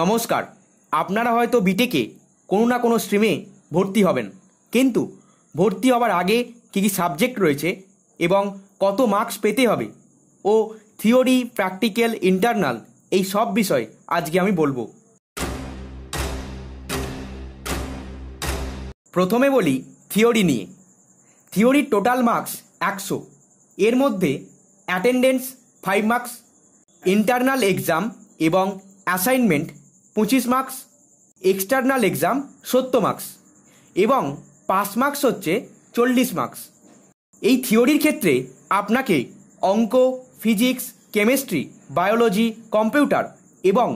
নমস্কার আপনারা হয়তো বিটেকে কোনো না কোনো স্ট্রিমে ভর্তি হবেন কিন্তু ভর্তি হওয়ার আগে কী কী সাবজেক্ট রয়েছে এবং কত মার্কস পেতে হবে ও থিওরি প্র্যাকটিক্যাল ইন্টারনাল এই সব বিষয় আজকে আমি বলবো প্রথমে বলি থিওরি নিয়ে থিওরির টোটাল মার্কস একশো এর মধ্যে attendance five marks internal exam এবং অ্যাসাইনমেন্ট পঁচিশ মার্কস এক্সটার্নাল এক্সাম সত্তর মার্কস এবং পাস মার্কস হচ্ছে চল্লিশ মার্কস এই থিওরির ক্ষেত্রে আপনাকে অঙ্ক ফিজিক্স কেমিস্ট্রি বায়োলজি কম্পিউটার এবং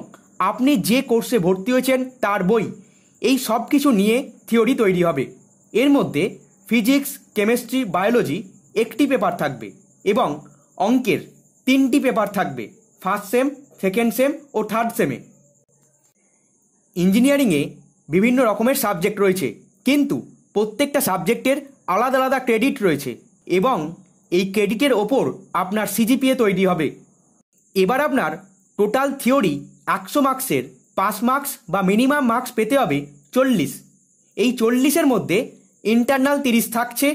আপনি যে কোর্সে ভর্তি হয়েছেন তার বই এই সব কিছু নিয়ে থিওরি তৈরি হবে এর মধ্যে ফিজিক্স কেমিস্ট্রি বায়োলজি একটি পেপার থাকবে এবং অঙ্কের তিনটি পেপার থাকবে ফার্স্ট সেম সেকেন্ড সেম ও থার্ড সেমে ইঞ্জিনিয়ারিংয়ে বিভিন্ন রকমের সাবজেক্ট রয়েছে কিন্তু প্রত্যেকটা সাবজেক্টের আলাদা আলাদা ক্রেডিট রয়েছে এবং এই ক্রেডিটের ওপর আপনার সিজিপিএ তৈরি হবে এবার আপনার টোটাল থিওরি একশো মার্কসের পাঁচ মার্কস বা মিনিমাম মার্কস পেতে হবে চল্লিশ এই চল্লিশের মধ্যে ইন্টারনাল তিরিশ থাকছে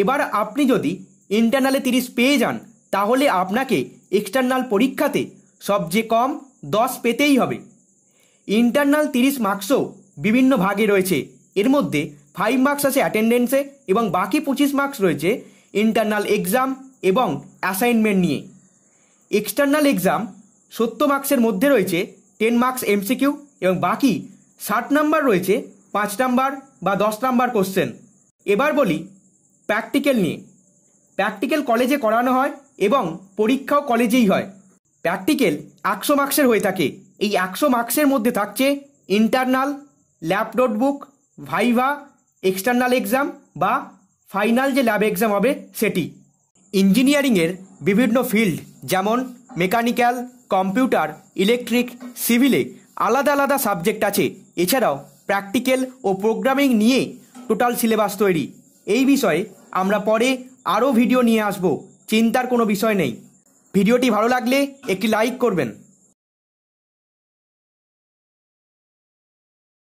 এবার আপনি যদি ইন্টারনালে তিরিশ পেয়ে যান তাহলে আপনাকে এক্সটার্নাল পরীক্ষাতে সবচেয়ে কম দশ পেতেই হবে ইন্টারনাল তিরিশ মার্কসও বিভিন্ন ভাগে রয়েছে এর মধ্যে ফাইভ মার্কস আছে অ্যাটেন্ডেন্সে এবং বাকি পঁচিশ মার্কস রয়েছে ইন্টারনাল এক্সাম এবং অ্যাসাইনমেন্ট নিয়ে এক্সটার্নাল এক্সাম সত্তর মার্কসের মধ্যে রয়েছে টেন মার্কস এমসিকিউ এবং বাকি ষাট নাম্বার রয়েছে পাঁচ নাম্বার বা দশ নাম্বার কোশ্চেন এবার বলি প্র্যাকটিক্যাল নিয়ে প্র্যাকটিক্যাল কলেজে করানো হয় এবং পরীক্ষাও কলেজেই হয় প্র্যাকটিক্যাল একশো মার্কসের হয়ে থাকে এই একশো মার্কসের মধ্যে থাকছে internal lab notebook viva external exam বা ফাইনাল যে ল্যাব এক্সাম হবে সেটি ইঞ্জিনিয়ারিংয়ের বিভিন্ন ফিল্ড যেমন মেকানিক্যাল কম্পিউটার ইলেকট্রিক সিভিলে আলাদা আলাদা সাবজেক্ট আছে এছাড়াও প্র্যাকটিক্যাল ও প্রোগ্রামিং নিয়ে টোটাল সিলেবাস তৈরি এই বিষয়ে আমরা পরে আরও ভিডিও নিয়ে আসব চিন্তার কোনো বিষয় নেই ভিডিওটি ভালো লাগলে একটি লাইক করবেন